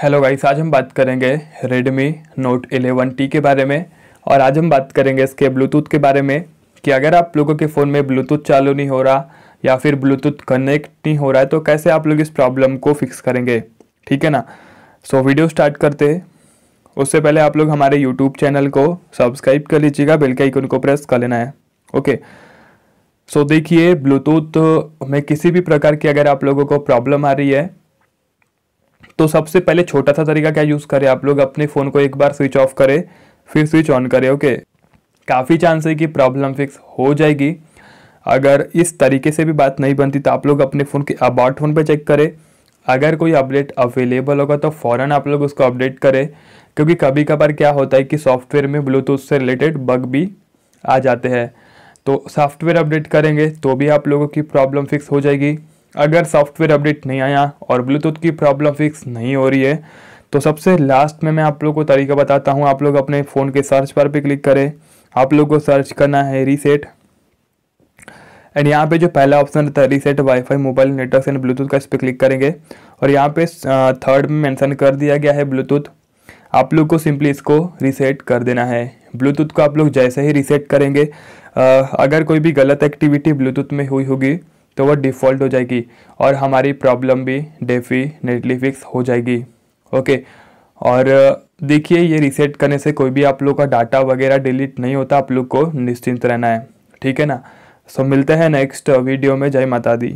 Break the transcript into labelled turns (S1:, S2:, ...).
S1: hello guys आज हम बात करेंगे रेडमी नोट टी के बारे में और आज हम बात करेंगे इसके ब्लूटूथ के बारे में कि अगर आप लोगों के फ़ोन में ब्लूटूथ चालू नहीं हो रहा या फिर ब्लूटूथ कनेक्ट नहीं हो रहा है तो कैसे आप लोग इस प्रॉब्लम को फिक्स करेंगे ठीक है ना सो so, वीडियो स्टार्ट करते उससे पहले आप लोग हमारे यूट्यूब चैनल को सब्सक्राइब कर लीजिएगा बेल के आइकन को प्रेस कर लेना है ओके सो देखिए ब्लूटूथ में किसी भी प्रकार की अगर आप लोगों को प्रॉब्लम आ रही है तो सबसे पहले छोटा सा तरीका क्या यूज़ करें आप लोग अपने फ़ोन को एक बार स्विच ऑफ करें फिर स्विच ऑन करें ओके काफ़ी चांस है कि प्रॉब्लम फिक्स हो जाएगी अगर इस तरीके से भी बात नहीं बनती तो आप लोग अपने फ़ोन के अबाउट फ़ोन पर चेक करें अगर कोई अपडेट अवेलेबल होगा तो फ़ौरन आप लोग उसको अपडेट करें क्योंकि कभी कभार क्या होता है कि सॉफ्टवेयर में ब्लूटूथ से रिलेटेड बग भी आ जाते हैं तो सॉफ्टवेयर अपडेट करेंगे तो भी आप लोगों की प्रॉब्लम फिक्स हो जाएगी अगर सॉफ्टवेयर अपडेट नहीं आया और ब्लूटूथ की प्रॉब्लम फिक्स नहीं हो रही है तो सबसे लास्ट में मैं आप लोग को तरीका बताता हूँ आप लोग अपने फ़ोन के सर्च पर भी क्लिक करें आप लोग को सर्च करना है रीसेट एंड यहाँ पे जो पहला ऑप्शन रहता है reset WiFi mobile network and Bluetooth का इस पर क्लिक करेंगे और यहाँ पे थर्ड में मेंशन कर दिया गया है ब्लूटूथ आप लोग को सिंपली इसको रीसेट कर देना है ब्लूटूथ को आप लोग जैसे ही रीसेट करेंगे आ, अगर कोई भी गलत एक्टिविटी ब्लूटूथ में हुई होगी तो वह डिफ़ॉल्ट हो जाएगी और हमारी प्रॉब्लम भी डेफिनेटली फिक्स हो जाएगी ओके और देखिए ये रिसेट करने से कोई भी आप लोग का डाटा वगैरह डिलीट नहीं होता आप लोग को निश्चिंत रहना है ठीक है ना सो मिलते हैं नेक्स्ट वीडियो में जय माता दी